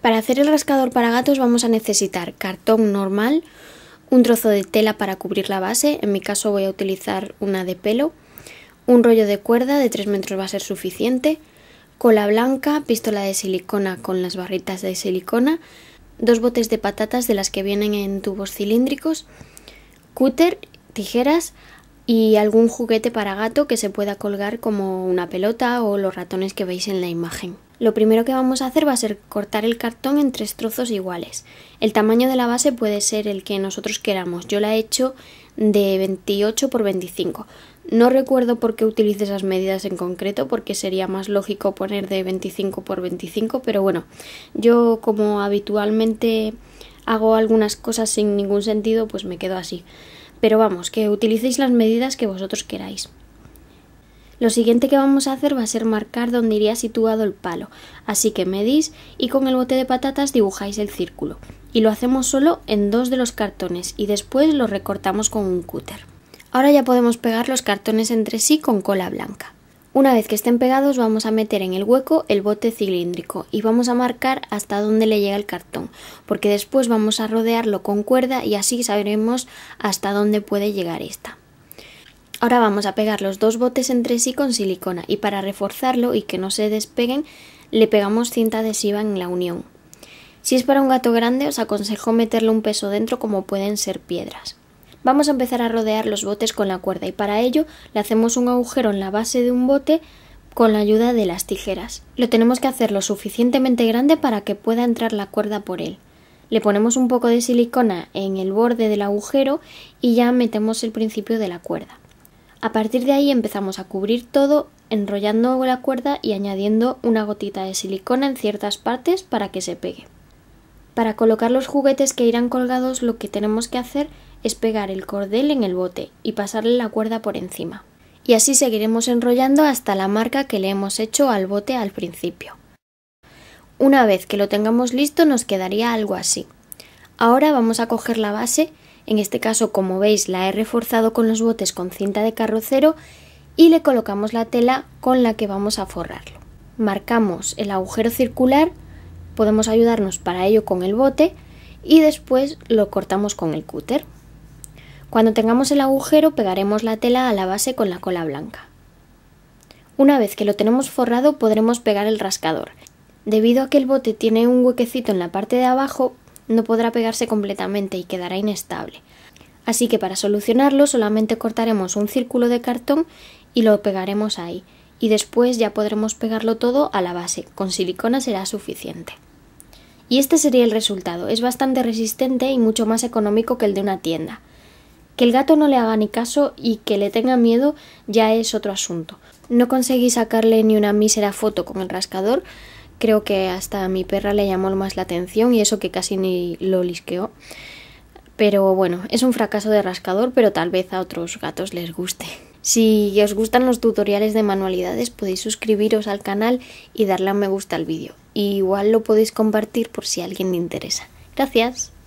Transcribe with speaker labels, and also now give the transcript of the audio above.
Speaker 1: Para hacer el rascador para gatos vamos a necesitar cartón normal, un trozo de tela para cubrir la base, en mi caso voy a utilizar una de pelo, un rollo de cuerda de 3 metros va a ser suficiente, cola blanca, pistola de silicona con las barritas de silicona, dos botes de patatas de las que vienen en tubos cilíndricos, cúter, tijeras, y algún juguete para gato que se pueda colgar como una pelota o los ratones que veis en la imagen. Lo primero que vamos a hacer va a ser cortar el cartón en tres trozos iguales. El tamaño de la base puede ser el que nosotros queramos. Yo la he hecho de 28 por 25. No recuerdo por qué utilice esas medidas en concreto porque sería más lógico poner de 25 por 25, pero bueno, yo como habitualmente hago algunas cosas sin ningún sentido, pues me quedo así. Pero vamos, que utilicéis las medidas que vosotros queráis. Lo siguiente que vamos a hacer va a ser marcar dónde iría situado el palo, así que medís y con el bote de patatas dibujáis el círculo. Y lo hacemos solo en dos de los cartones y después lo recortamos con un cúter. Ahora ya podemos pegar los cartones entre sí con cola blanca. Una vez que estén pegados vamos a meter en el hueco el bote cilíndrico y vamos a marcar hasta dónde le llega el cartón, porque después vamos a rodearlo con cuerda y así sabremos hasta dónde puede llegar esta. Ahora vamos a pegar los dos botes entre sí con silicona y para reforzarlo y que no se despeguen le pegamos cinta adhesiva en la unión. Si es para un gato grande os aconsejo meterle un peso dentro como pueden ser piedras. Vamos a empezar a rodear los botes con la cuerda y para ello le hacemos un agujero en la base de un bote con la ayuda de las tijeras. Lo tenemos que hacer lo suficientemente grande para que pueda entrar la cuerda por él. Le ponemos un poco de silicona en el borde del agujero y ya metemos el principio de la cuerda. A partir de ahí empezamos a cubrir todo enrollando la cuerda y añadiendo una gotita de silicona en ciertas partes para que se pegue. Para colocar los juguetes que irán colgados lo que tenemos que hacer es pegar el cordel en el bote y pasarle la cuerda por encima. Y así seguiremos enrollando hasta la marca que le hemos hecho al bote al principio. Una vez que lo tengamos listo nos quedaría algo así. Ahora vamos a coger la base, en este caso como veis la he reforzado con los botes con cinta de carrocero y le colocamos la tela con la que vamos a forrarlo. Marcamos el agujero circular, podemos ayudarnos para ello con el bote y después lo cortamos con el cúter. Cuando tengamos el agujero pegaremos la tela a la base con la cola blanca. Una vez que lo tenemos forrado podremos pegar el rascador. Debido a que el bote tiene un huequecito en la parte de abajo, no podrá pegarse completamente y quedará inestable. Así que para solucionarlo solamente cortaremos un círculo de cartón y lo pegaremos ahí. Y después ya podremos pegarlo todo a la base, con silicona será suficiente. Y este sería el resultado, es bastante resistente y mucho más económico que el de una tienda. Que el gato no le haga ni caso y que le tenga miedo ya es otro asunto. No conseguí sacarle ni una mísera foto con el rascador. Creo que hasta a mi perra le llamó más la atención y eso que casi ni lo lisqueó. Pero bueno, es un fracaso de rascador, pero tal vez a otros gatos les guste. Si os gustan los tutoriales de manualidades podéis suscribiros al canal y darle a me gusta al vídeo. Igual lo podéis compartir por si a alguien le interesa. Gracias.